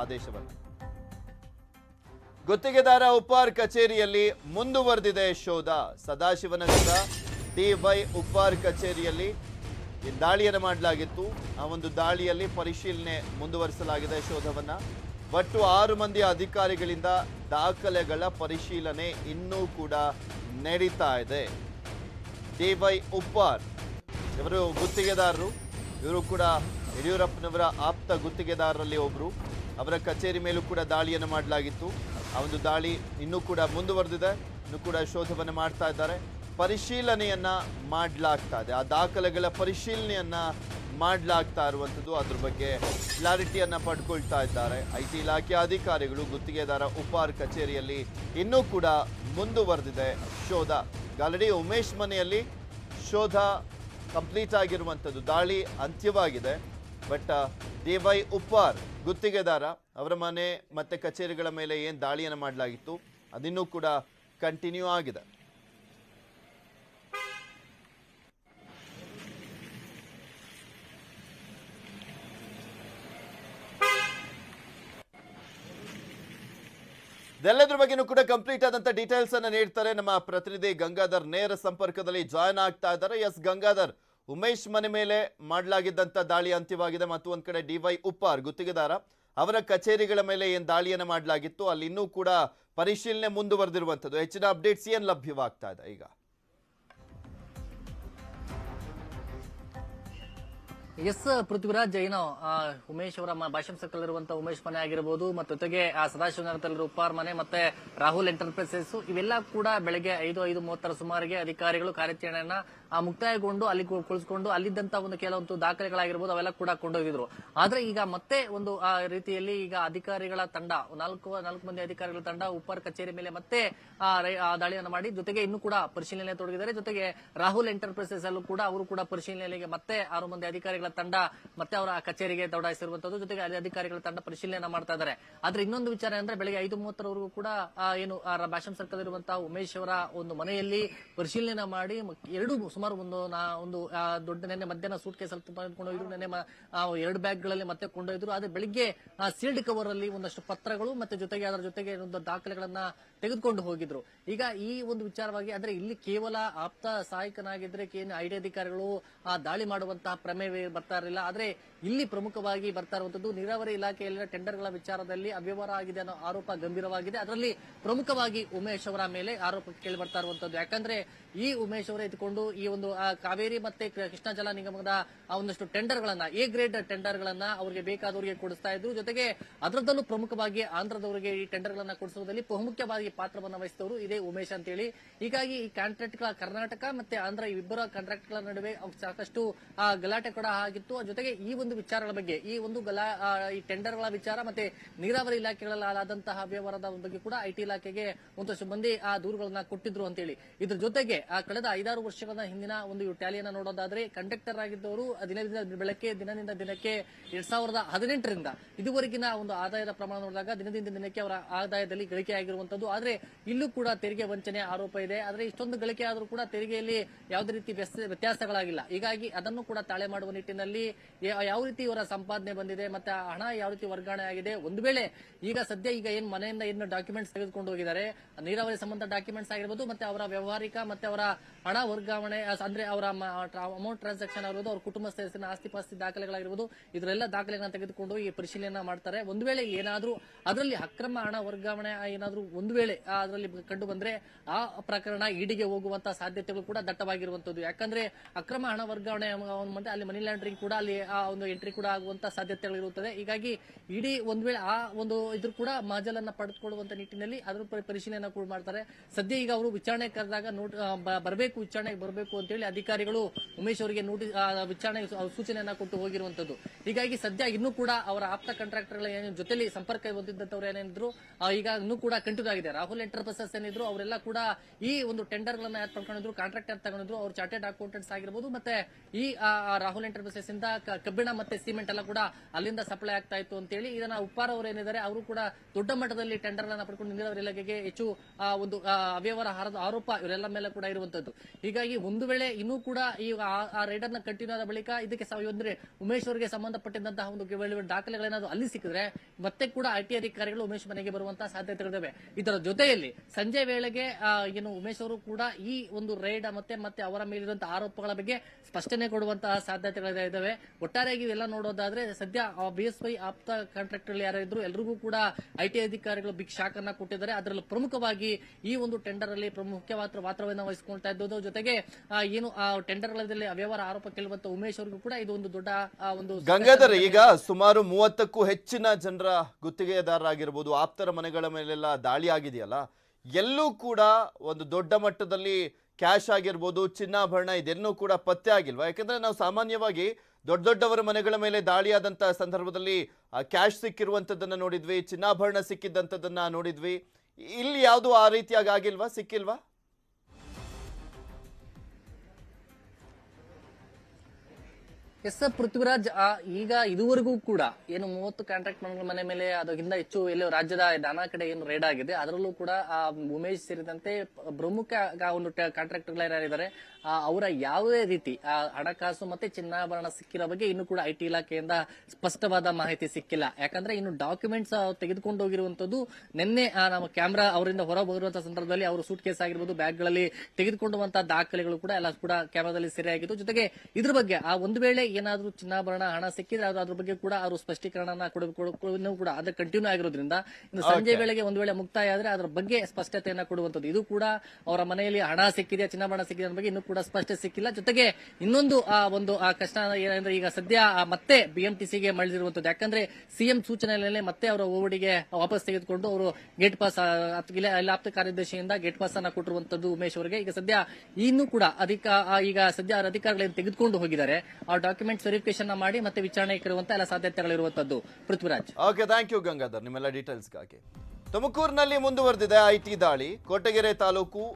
ಆದೇಶ ಗುತ್ತಿಗೆದಾರ ಉಪ್ಪಾರ್ ಕಚೇರಿಯಲ್ಲಿ ಮುಂದುವರೆದಿದೆ ಶೋಧ ಸದಾಶಿವನಗರ ಡಿವೈ ಉಪ್ಪಾರ್ ಕಚೇರಿಯಲ್ಲಿ ದಾಳಿಯನ್ನು ಮಾಡಲಾಗಿತ್ತು ಆ ಒಂದು ದಾಳಿಯಲ್ಲಿ ಪರಿಶೀಲನೆ ಮುಂದುವರಿಸಲಾಗಿದೆ ಶೋಧವನ್ನ ಒಟ್ಟು ಆರು ಮಂದಿ ಅಧಿಕಾರಿಗಳಿಂದ ದಾಖಲೆಗಳ ಪರಿಶೀಲನೆ ಇನ್ನೂ ಕೂಡ ನಡೀತಾ ಇದೆ ಡಿವೈ ಉಪ್ಪಾರ್ ಇವರು ಗುತ್ತಿಗೆದಾರರು ಇವರು ಕೂಡ ಯಡಿಯೂರಪ್ಪನವರ ಆಪ್ತ ಗುತ್ತಿಗೆದಾರರಲ್ಲಿ ಒಬ್ಬರು ಅವರ ಕಚೇರಿ ಮೇಲೂ ಕೂಡ ದಾಳಿಯನ್ನು ಮಾಡಲಾಗಿತ್ತು ಆ ಒಂದು ದಾಳಿ ಇನ್ನೂ ಕೂಡ ಮುಂದುವರೆದಿದೆ ಇನ್ನೂ ಕೂಡ ಶೋಧವನ್ನು ಮಾಡ್ತಾ ಇದ್ದಾರೆ ಪರಿಶೀಲನೆಯನ್ನು ಮಾಡಲಾಗ್ತಾ ಇದೆ ಆ ದಾಖಲೆಗಳ ಪರಿಶೀಲನೆಯನ್ನು ಮಾಡಲಾಗ್ತಾ ಇರುವಂಥದ್ದು ಅದ್ರ ಬಗ್ಗೆ ಕ್ಲಾರಿಟಿಯನ್ನು ಪಡ್ಕೊಳ್ತಾ ಇದ್ದಾರೆ ಐ ಟಿ ಇಲಾಖೆ ಅಧಿಕಾರಿಗಳು ಗುತ್ತಿಗೆದಾರ ಉಪಾರ್ ಕಚೇರಿಯಲ್ಲಿ ಇನ್ನೂ ಕೂಡ ಮುಂದುವರೆದಿದೆ ಶೋಧ ಗಾಲಡಿ ಉಮೇಶ್ ಮನೆಯಲ್ಲಿ ಶೋಧ ಕಂಪ್ಲೀಟ್ ಆಗಿರುವಂಥದ್ದು ದಾಳಿ ಅಂತ್ಯವಾಗಿದೆ ಬಟ್ ಡಿ ವೈ ಉಪ್ಪಾರ್ ಗುತ್ತಿಗೆದಾರ ಅವರ ಮನೆ ಮತ್ತು ಕಚೇರಿಗಳ ಮೇಲೆ ಏನು ದಾಳಿಯನ್ನು ಮಾಡಲಾಗಿತ್ತು ಅದಿನ್ನೂ ಕೂಡ ಕಂಟಿನ್ಯೂ ಆಗಿದೆ ಇದೆಲ್ಲದ್ರ ಬಗ್ಗೆನೂ ಕೂಡ ಕಂಪ್ಲೀಟ್ ಆದಂತ ಡೀಟೇಲ್ಸ್ ಅನ್ನ ನೀಡ್ತಾರೆ ನಮ್ಮ ಪ್ರತಿನಿಧಿ ಗಂಗಾಧರ್ ನೇರ ಸಂಪರ್ಕದಲ್ಲಿ ಜಾಯ್ನ್ ಆಗ್ತಾ ಇದ್ದಾರೆ ಎಸ್ ಗಂಗಾಧರ್ ಉಮೇಶ್ ಮನೆ ಮೇಲೆ ಮಾಡಲಾಗಿದ್ದಂಥ ದಾಳಿ ಅಂತ್ಯವಾಗಿದೆ ಮತ್ತು ಒಂದು ಕಡೆ ಡಿವೈ ಉಪ್ಪಾರ್ ಗುತ್ತಿಗೆದಾರ ಅವರ ಕಚೇರಿಗಳ ಮೇಲೆ ಏನು ದಾಳಿಯನ್ನು ಮಾಡಲಾಗಿತ್ತು ಅಲ್ಲಿ ಇನ್ನೂ ಕೂಡ ಪರಿಶೀಲನೆ ಮುಂದುವರೆದಿರುವಂಥದ್ದು ಹೆಚ್ಚಿನ ಅಪ್ಡೇಟ್ಸ್ ಏನು ಲಭ್ಯವಾಗ್ತಾ ಇದೆ ಈಗ ಎಸ್ ಪೃಥ್ವಿರಾಜ್ ಏನು ಉಮೇಶ್ ಅವರ ಭಾಷಂಸಕ್ಕಲ್ಲಿರುವಂತಹ ಉಮೇಶ್ ಮನೆ ಆಗಿರಬಹುದು ಮತ್ತು ಜೊತೆಗೆ ಆ ಉಪ್ಪಾರ್ ಮನೆ ಮತ್ತೆ ರಾಹುಲ್ ಎಂಟರ್ಪ್ರೈಸಸ್ ಇವೆಲ್ಲ ಕೂಡ ಬೆಳಗ್ಗೆ ಐದು ಐದು ಮೂವತ್ತರ ಸುಮಾರಿಗೆ ಅಧಿಕಾರಿಗಳು ಕಾರ್ಯಾಚರಣೆಯನ್ನ ಆ ಮುಕ್ತಾಯಗೊಂಡು ಅಲ್ಲಿ ಕುಳಿಸ್ಕೊಂಡು ಅಲ್ಲಿದ್ದಂತ ಒಂದು ಕೆಲವೊಂದು ದಾಖಲೆಗಳಾಗಿರ್ಬೋದು ಅವೆಲ್ಲ ಕೂಡ ಕೊಂಡೋಗಿದ್ರು ಆದ್ರೆ ಈಗ ಮತ್ತೆ ಒಂದು ಆ ರೀತಿಯಲ್ಲಿ ಈಗ ಅಧಿಕಾರಿಗಳ ತಂಡ ನಾಲ್ಕು ನಾಲ್ಕು ಮಂದಿ ಅಧಿಕಾರಿಗಳ ತಂಡ ಉಪ್ಪರ್ ಕಚೇರಿ ಮೇಲೆ ಮತ್ತೆ ಆ ದಾಳಿಯನ್ನು ಮಾಡಿ ಜೊತೆಗೆ ಇನ್ನು ಕೂಡ ಪರಿಶೀಲನೆ ತೊಡಗಿದ್ದಾರೆ ಜೊತೆಗೆ ರಾಹುಲ್ ಎಂಟರ್ಪ್ರೈಸಸ್ ಅಲ್ಲೂ ಕೂಡ ಅವರು ಕೂಡ ಪರಿಶೀಲನೆಗೆ ಮತ್ತೆ ಆರು ಮಂದಿ ಅಧಿಕಾರಿಗಳ ತಂಡ ಮತ್ತೆ ಅವರ ಕಚೇರಿಗೆ ದೌಡಾಯಿಸಿರುವಂತದ್ದು ಜೊತೆಗೆ ಅಲ್ಲಿ ಅಧಿಕಾರಿಗಳ ತಂಡ ಪರಿಶೀಲನೆ ಮಾಡ್ತಾ ಇದ್ದಾರೆ ಆದ್ರೆ ಇನ್ನೊಂದು ವಿಚಾರ ಅಂದ್ರೆ ಬೆಳಗ್ಗೆ ಐದು ಮೂವತ್ತರವರೆಗೂ ಕೂಡ ಏನು ಭಾಷಣ ಸರ್ಕಲ್ ಇರುವಂತಹ ಉಮೇಶ್ ಅವರ ಒಂದು ಮನೆಯಲ್ಲಿ ಪರಿಶೀಲನೆ ಮಾಡಿ ಎರಡು ಸುಮಾರು ಸುಮಾರು ಒಂದು ನಾ ಒಂದು ದೊಡ್ಡ ನೆನ್ನೆ ಮಧ್ಯಾಹ್ನ ಸೂಟ್ ಕೇಸಲ್ಲಿ ತುಂಬ ನೆನೆ ಎರಡು ಬ್ಯಾಗ್ ಗಳಲ್ಲಿ ಮತ್ತೆ ಕೊಂಡೊಯ್ದ್ರು ಆದ್ರೆ ಬೆಳಿಗ್ಗೆ ಸೀಲ್ಡ್ ಕವರ್ ಅಲ್ಲಿ ಒಂದಷ್ಟು ಪತ್ರಗಳು ಮತ್ತೆ ಜೊತೆಗೆ ಅದರ ಜೊತೆಗೆ ಒಂದು ದಾಖಲೆಗಳನ್ನ ತೆಗೆದುಕೊಂಡು ಹೋಗಿದ್ರು ಈಗ ಈ ಒಂದು ವಿಚಾರವಾಗಿ ಅಂದ್ರೆ ಇಲ್ಲಿ ಕೇವಲ ಆಪ್ತ ಸಹಾಯಕನಾಗಿದ್ರೆ ಅಧಿಕಾರಿಗಳು ಆ ದಾಳಿ ಮಾಡುವಂತಹ ಪ್ರಮೇಯವೇ ಬರ್ತಾ ಇರಲಿಲ್ಲ ಆದ್ರೆ ಇಲ್ಲಿ ಪ್ರಮುಖವಾಗಿ ಬರ್ತಾ ಇರುವಂತದ್ದು ನೀರಾವರಿ ಇಲಾಖೆಯಲ್ಲಿನ ಟೆಂಡರ್ಗಳ ವಿಚಾರದಲ್ಲಿ ಅವ್ಯವಹಾರ ಆಗಿದೆ ಅನ್ನೋ ಆರೋಪ ಗಂಭೀರವಾಗಿದೆ ಅದರಲ್ಲಿ ಪ್ರಮುಖವಾಗಿ ಉಮೇಶ್ ಅವರ ಮೇಲೆ ಆರೋಪ ಕೇಳಿ ಬರ್ತಾ ಇರುವಂತದ್ದು ಯಾಕಂದ್ರೆ ಈ ಉಮೇಶ್ ಅವರ ಇದ್ಕೊಂಡು ಈ ಈ ಒಂದು ಕಾವೇರಿ ಮತ್ತೆ ಕೃಷ್ಣ ಜಲ ನಿಗಮದ ಒಂದಷ್ಟು ಟೆಂಡರ್ ಗಳನ್ನ ಎ ಗ್ರೇಡ್ ಟೆಂಡರ್ ಗಳನ್ನ ಅವರಿಗೆ ಬೇಕಾದವರಿಗೆ ಕೊಡಿಸ್ತಾ ಇದ್ರು ಜೊತೆಗೆ ಅದರದ್ದಲ್ಲೂ ಪ್ರಮುಖವಾಗಿ ಆಂಧ್ರದವರಿಗೆ ಈ ಟೆಂಡರ್ ಗಳನ್ನ ಕೊಡಿಸುವುದರಲ್ಲಿ ಬಹುಮುಖ್ಯವಾಗಿ ಪಾತ್ರವನ್ನು ವಹಿಸಿದವರು ಇದೇ ಉಮೇಶ್ ಅಂತ ಹೇಳಿ ಹೀಗಾಗಿ ಈ ಕಾಂಟ್ರಾಕ್ಟ್ ಗಳ ಕರ್ನಾಟಕ ಮತ್ತೆ ಆಂಧ್ರ ಇಬ್ಬರ ಕಾಂಟ್ರಾಕ್ಟ್ ಗಳ ನಡುವೆ ಸಾಕಷ್ಟು ಗಲಾಟೆ ಕೂಡ ಆಗಿತ್ತು ಜೊತೆಗೆ ಈ ಒಂದು ವಿಚಾರಗಳ ಬಗ್ಗೆ ಈ ಒಂದು ಗಲಾ ಈ ಟೆಂಡರ್ ಗಳ ವಿಚಾರ ಮತ್ತೆ ನೀರಾವರಿ ಇಲಾಖೆಗಳಲ್ಲಾದಂತಹ ವ್ಯವಹಾರದ ಬಗ್ಗೆ ಕೂಡ ಐಟಿ ಇಲಾಖೆಗೆ ಒಂದಷ್ಟು ಮಂದಿ ಆ ದೂರುಗಳನ್ನ ಕೊಟ್ಟಿದ್ರು ಅಂತ ಹೇಳಿ ಇದ್ರ ಜೊತೆಗೆ ಕಳೆದ ಐದಾರು ವರ್ಷಗಳ ಹಿಂದಿನ ಒಂದು ಟ್ಯಾಲಿಯನ್ನು ನೋಡೋದಾದ್ರೆ ಕಂಡಕ್ಟರ್ ಆಗಿದ್ದವರು ದಿನದಿಂದ ಬೆಳಗ್ಗೆ ದಿನದಿಂದ ದಿನಕ್ಕೆ ಎರಡ್ ಸಾವಿರದ ಹದಿನೆಂಟರಿಂದ ಇದುವರೆಗಿನ ಒಂದು ಆದಾಯದ ಪ್ರಮಾಣ ನೋಡಿದಾಗ ದಿನದಿಂದ ದಿನಕ್ಕೆ ಅವರ ಆದಾಯದಲ್ಲಿ ಗಳಿಕೆ ಆಗಿರುವಂತದ್ದು ಆದರೆ ಇಲ್ಲೂ ಕೂಡ ತೆರಿಗೆ ವಂಚನೆ ಆರೋಪ ಇದೆ ಆದರೆ ಇಷ್ಟೊಂದು ಗಳಿಕೆ ಆದರೂ ಕೂಡ ತೆರಿಗೆಯಲ್ಲಿ ಯಾವುದೇ ರೀತಿ ವ್ಯತ್ಯಾಸಗಳಾಗಿಲ್ಲ ಹೀಗಾಗಿ ಅದನ್ನು ಕೂಡ ತಾಳೆ ಮಾಡುವ ನಿಟ್ಟಿನಲ್ಲಿ ಯಾವ ರೀತಿ ಇವರ ಸಂಪಾದನೆ ಬಂದಿದೆ ಮತ್ತೆ ಹಣ ಯಾವ ರೀತಿ ವರ್ಗಾವಣೆ ಆಗಿದೆ ಒಂದು ವೇಳೆ ಈಗ ಸದ್ಯ ಈಗ ಏನ್ ಮನೆಯಿಂದ ಏನು ಡಾಕ್ಯುಮೆಂಟ್ಸ್ ತೆಗೆದುಕೊಂಡು ಹೋಗಿದ್ದಾರೆ ನೀರಾವರಿ ಸಂಬಂಧ ಡಾಕ್ಯುಮೆಂಟ್ಸ್ ಆಗಿರ್ಬೋದು ಮತ್ತೆ ಅವರ ವ್ಯವಹಾರಿಕ ಮತ್ತೆ ಅವರ ಹಣ ವರ್ಗಾವಣೆ ಅಂದ್ರೆ ಅವರ ಅಮೌಂಟ್ ಟ್ರಾನ್ಸಾಕ್ಷನ್ ಆಗಿರೋದು ಅವ್ರ ಕುಟುಂಬ ಸದಸ್ಯನ ಆಸ್ತಿ ಪಾಸ್ತಿ ದಾಖಲೆಗಳಾಗಿರ್ಬೋದು ಇದರೆಲ್ಲ ದಾಖಲೆಗಳನ್ನ ತೆಗೆದುಕೊಂಡು ಈ ಪರಿಶೀಲನೆ ಮಾಡ್ತಾರೆ ಒಂದು ವೇಳೆ ಏನಾದರೂ ಅದರಲ್ಲಿ ಅಕ್ರಮ ಹಣ ವರ್ಗಾವಣೆ ಏನಾದರೂ ಒಂದು ವೇಳೆ ಅದರಲ್ಲಿ ಕಂಡು ಬಂದ್ರೆ ಆ ಪ್ರಕರಣ ಇಡಿಗೆ ಹೋಗುವಂತಹ ಸಾಧ್ಯತೆಗಳು ಕೂಡ ದಟ್ಟವಾಗಿರುವಂತದ್ದು ಯಾಕಂದ್ರೆ ಅಕ್ರಮ ಹಣ ವರ್ಗಾವಣೆ ಅಲ್ಲಿ ಮನಿ ಲಾಂಡ್ರಿಂಗ್ ಕೂಡ ಅಲ್ಲಿ ಆ ಒಂದು ಎಂಟ್ರಿ ಕೂಡ ಆಗುವಂತ ಇರುತ್ತದೆ ಹೀಗಾಗಿ ಇಡೀ ಒಂದು ವೇಳೆ ಆ ಒಂದು ಇದ್ರ ಕೂಡ ಮಾಜಲನ್ನ ಪಡೆದುಕೊಳ್ಳುವಂತ ನಿಟ್ಟಿನಲ್ಲಿ ಅದ್ರ ಪರಿಶೀಲನೆ ಕೂಡ ಮಾಡ್ತಾರೆ ಸದ್ಯ ಈಗ ಅವರು ವಿಚಾರಣೆ ಕರೆದಾಗ ನೋಟ್ ಬರಬೇಕು ವಿಚಾರಣೆಗೆ ಬರಬೇಕು ಹೇಳಿ ಅಧಿಕಾರಿಗಳು ಉಮೇಶ್ ಅವರಿಗೆ ನೋಟಿಸ್ ವಿಚಾರಣೆ ಸೂಚನೆಯನ್ನ ಕೊಟ್ಟು ಹೋಗಿರುವಂತದ್ದು ಹೀಗಾಗಿ ಸದ್ಯ ಇನ್ನೂ ಕೂಡ ಅವರ ಆಪ್ತ ಕಾಂಟ್ರಾಕ್ಟರ್ ಗಳ ಜೊತೆಲಿ ಸಂಪರ್ಕ ಹೊಂದಿದ್ದಂತವ್ರು ಏನೇನಿದ್ರು ಈಗ ಇನ್ನೂ ಕೂಡ ಕಂಟಿನ್ಯೂ ಆಗಿದೆ ರಾಹುಲ್ ಎಂಟರ್ಪ್ರೈಸಸ್ ಏನಿದ್ರು ಅವರೆಲ್ಲ ಕೂಡ ಈ ಒಂದು ಟೆಂಡರ್ ಗಳನ್ನ ಯಾರು ಪಡ್ಕೊಂಡಿದ್ರು ಕಾಂಟ್ರಾಕ್ಟ್ ತಗೊಂಡಿದ್ರು ಅವ್ರು ಚಾರ್ಟೆಡ್ ಅಕೌಂಟೆಂಟ್ಸ್ ಆಗಿರ್ಬೋದು ಮತ್ತೆ ಈ ರಾಹುಲ್ ಎಂಟರ್ಪ್ರೈಸಸ್ ಇಂದ ಕಬ್ಬಿಣ ಮತ್ತೆ ಸಿಮೆಂಟ್ ಎಲ್ಲ ಕೂಡ ಅಲ್ಲಿಂದ ಸಪ್ಲೈ ಆಗ್ತಾ ಇತ್ತು ಅಂತ ಹೇಳಿ ಇದನ್ನ ಉಪ್ಪಾರ ಅವರು ಏನಿದ್ದಾರೆ ಅವರು ಕೂಡ ದೊಡ್ಡ ಮಟ್ಟದಲ್ಲಿ ಟೆಂಡರ್ ಗಳನ್ನ ಪಡ್ಕೊಂಡು ನೀರಾವರಿ ಇಲಾಖೆಗೆ ಹೆಚ್ಚು ಒಂದು ಅವ್ಯವಹಾರದ ಆರೋಪ ಇವರೆಲ್ಲ ಮೇಲೆ ಕೂಡ ಇರುವಂತದ್ದು ಹೀಗಾಗಿ ಒಂದು ಒಂದು ವೇಳೆ ಇನ್ನೂ ಕೂಡ ಈ ಆ ರೈಡರ್ ನ ಕಂಟಿನ್ಯೂ ಆದ ಬಳಿಕ ಇದಕ್ಕೆ ಅಂದ್ರೆ ಉಮೇಶ್ ಅವರಿಗೆ ಸಂಬಂಧಪಟ್ಟಿದ್ದಂತಹ ಒಂದು ದಾಖಲೆಗಳೇನಾದ್ರು ಅಲ್ಲಿ ಸಿಕ್ಕಿದ್ರೆ ಮತ್ತೆ ಕೂಡ ಐಟಿ ಅಧಿಕಾರಿಗಳು ಉಮೇಶ್ ಮನೆಗೆ ಬರುವಂತಹ ಸಾಧ್ಯತೆಗಳಿವೆ ಇದರ ಜೊತೆಯಲ್ಲಿ ಸಂಜೆ ವೇಳೆಗೆ ಏನು ಉಮೇಶ್ ಅವರು ಕೂಡ ಈ ಒಂದು ರೈಡ್ ಮತ್ತೆ ಮತ್ತೆ ಅವರ ಮೇಲಿರುವಂತಹ ಆರೋಪಗಳ ಬಗ್ಗೆ ಸ್ಪಷ್ಟನೆ ಕೊಡುವಂತಹ ಸಾಧ್ಯತೆಗಳಿದ್ದಾವೆ ಒಟ್ಟಾರೆಯಾಗಿ ಇವೆಲ್ಲ ನೋಡೋದಾದ್ರೆ ಸದ್ಯ ಬಿಎಸ್ವೈ ಆಪ್ತ ಕಾಂಟ್ರಾಕ್ಟರ್ ಯಾರು ಇದ್ರು ಎಲ್ರಿಗೂ ಕೂಡ ಐಟಿ ಅಧಿಕಾರಿಗಳು ಬಿಗ್ ಶಾಕ್ ಅನ್ನ ಕೊಟ್ಟಿದ್ದಾರೆ ಅದರಲ್ಲೂ ಪ್ರಮುಖವಾಗಿ ಈ ಒಂದು ಟೆಂಡರ್ ಅಲ್ಲಿ ಪ್ರಮುಖ ಪಾತ್ರವನ್ನು ವಹಿಸಿಕೊಳ್ತಾ ಇದ್ದು ಜೊತೆಗೆ ಏನು ಟೆಂಡರ್ಗಳಲ್ಲಿ ಅವ್ಯವಹಾರ ಆರೋಪ ಕೇಳುವಂತ ಉಮೇಶ್ ಅವರಿಗೂ ಕೂಡ ಇದು ಒಂದು ದೊಡ್ಡ ಒಂದು ಗಂಗಾಧರ್ ಈಗ ಸುಮಾರು ಮೂವತ್ತಕ್ಕೂ ಹೆಚ್ಚಿನ ಜನರ ಗುತ್ತಿಗೆದಾರರಾಗಿರ್ಬೋದು ಆಪ್ತರ ಮನೆಗಳ ಮೇಲೆಲ್ಲ ದಾಳಿ ಆಗಿದೆಯಲ್ಲ ಎಲ್ಲೂ ಕೂಡ ಒಂದು ದೊಡ್ಡ ಮಟ್ಟದಲ್ಲಿ ಕ್ಯಾಶ್ ಆಗಿರ್ಬೋದು ಚಿನ್ನಾಭರಣ ಇದೆನ್ನೂ ಕೂಡ ಪತ್ತೆ ಆಗಿಲ್ವಾ ಯಾಕಂದ್ರೆ ನಾವು ಸಾಮಾನ್ಯವಾಗಿ ದೊಡ್ಡ ದೊಡ್ಡವರ ಮನೆಗಳ ಮೇಲೆ ದಾಳಿಯಾದಂತಹ ಸಂದರ್ಭದಲ್ಲಿ ಕ್ಯಾಶ್ ಸಿಕ್ಕಿರುವಂತದ್ದನ್ನ ನೋಡಿದ್ವಿ ಚಿನ್ನಾಭರಣ ಸಿಕ್ಕಿದ್ದಂಥದ್ದನ್ನ ನೋಡಿದ್ವಿ ಇಲ್ಲಿ ಯಾವುದು ಆ ರೀತಿಯಾಗಿ ಆಗಿಲ್ವಾ ಸಿಕ್ಕಿಲ್ವಾ ಎಸ್ ಎಫ್ ಪೃಥ್ವಿರಾಜ್ ಈಗ ಇದುವರೆಗೂ ಕೂಡ ಏನು ಮೂವತ್ತು ಕಾಂಟ್ರಾಕ್ಟ್ ಮನೆ ಮೇಲೆ ಅದಕ್ಕಿಂತ ಹೆಚ್ಚು ಎಲ್ಲೋ ರಾಜ್ಯದ ನಾನಾ ಕಡೆ ಏನು ರೇಡ್ ಆಗಿದೆ ಅದರಲ್ಲೂ ಕೂಡ ಆ ಉಮೇಶ್ ಸೇರಿದಂತೆ ಪ್ರಮುಖ ಒಂದು ಕಾಂಟ್ರಾಕ್ಟ್ ಯಾರಿದ್ದಾರೆ ಅವರ ಯಾವುದೇ ರೀತಿ ಆ ಹಣಕಾಸು ಮತ್ತೆ ಚಿನ್ನಾಭರಣ ಸಿಕ್ಕಿರೋ ಬಗ್ಗೆ ಇನ್ನು ಕೂಡ ಐ ಟಿ ಇಲಾಖೆಯಿಂದ ಸ್ಪಷ್ಟವಾದ ಮಾಹಿತಿ ಸಿಕ್ಕಿಲ್ಲ ಯಾಕಂದ್ರೆ ಇನ್ನು ಡಾಕ್ಯುಮೆಂಟ್ಸ್ ತೆಗೆದುಕೊಂಡು ಹೋಗಿರುವಂತದ್ದು ನಿನ್ನೆ ನಮ್ಮ ಕ್ಯಾಮ್ರಾ ಅವರಿಂದ ಹೊರ ಸಂದರ್ಭದಲ್ಲಿ ಅವರು ಸೂಟ್ ಕೇಸ್ ಆಗಿರ್ಬೋದು ಬ್ಯಾಗ್ಗಳಲ್ಲಿ ತೆಗೆದುಕೊಂಡುವಂತಹ ದಾಖಲೆಗಳು ಕೂಡ ಎಲ್ಲ ಕೂಡ ಕ್ಯಾಮ್ರಾದಲ್ಲಿ ಸೆರೆಯಾಗಿತ್ತು ಜೊತೆಗೆ ಇದ್ರ ಬಗ್ಗೆ ಆ ಒಂದು ವೇಳೆ ಏನಾದರೂ ಚಿನ್ನಾಭರಣ ಹಣ ಸಿಕ್ಕಿದ್ರೆ ಅದ್ರ ಬಗ್ಗೆ ಕೂಡ ಅವರು ಸ್ಪಷ್ಟೀಕರಣ ಕೊಡಬೇಕು ಕೂಡ ಅದು ಕಂಟಿನ್ಯೂ ಆಗಿರೋದ್ರಿಂದ ಇನ್ನು ಸಂಜೆ ವೇಳೆಗೆ ಒಂದು ವೇಳೆ ಮುಕ್ತಾಯ ಆದ್ರೆ ಅದರ ಬಗ್ಗೆ ಸ್ಪಷ್ಟತೆಯನ್ನ ಕೊಡುವಂತದ್ದು ಇದು ಕೂಡ ಅವರ ಮನೆಯಲ್ಲಿ ಹಣ ಸಿಕ್ಕಿದೆ ಚಿನ್ನಾಭರಣ ಸಿಕ್ಕಿದೆ ಅನ್ನೋ ಬಗ್ಗೆ ಇನ್ನೂ ಕೂಡ ಸ್ಪಷ್ಟ ಸಿಕ್ಕಿಲ್ಲ ಜೊತೆಗೆ ಇನ್ನೊಂದು ಆ ಒಂದು ಆ ಕಷ್ಟ ಏನಂದ್ರೆ ಈಗ ಸದ್ಯ ಮತ್ತೆ ಬಿಎಂಟಿಸಿಗೆ ಮಳೆದಿರುವಂತದ್ದು ಯಾಕಂದ್ರೆ ಸಿಎಂ ಸೂಚನೆ ಮತ್ತೆ ಅವರ ಓವಡಿಗೆ ವಾಪಸ್ ತೆಗೆದುಕೊಂಡು ಅವರು ಗೇಟ್ ಪಾಸ್ ಲಾಪ್ತ ಕಾರ್ಯದರ್ಶಿಯಿಂದ ಗೇಟ್ ಪಾಸ್ ಅನ್ನ ಕೊಟ್ಟಿರುವಂತದ್ದು ಉಮೇಶ್ ಅವರಿಗೆ ಈಗ ಸದ್ಯ ಇನ್ನೂ ಕೂಡ ಅಧಿಕ ಈಗ ಸದ್ಯ ಅವರ ಅಧಿಕಾರಿಗಳೇನು ತೆಗೆದುಕೊಂಡು ಹೋಗಿದ್ದಾರೆ ಆ ಡಾಕ್ಯುಮೆಂಟ್ ವೆರಿಫಿಕೇಶನ್ ಮಾಡಿ ಮತ್ತೆ ವಿಚಾರಣೆ ಇರುವಂತಹ ಎಲ್ಲ ಸಾಧ್ಯತೆಗಳಿರುವಂತದ್ದು Prithviraj okay thank you Gangadhar ನಿಮ್ಮೆಲ್ಲ ಡೀಟೇಲ್ಸ್ಗಾಗಿ ತುಮಕೂರಿನಲ್ಲಿ ಮುಂದುವರೆದಿದೆ ಐಟಿ ದಾಳಿ ಕೋಟಗೆರೆ ತಾಲೂಕು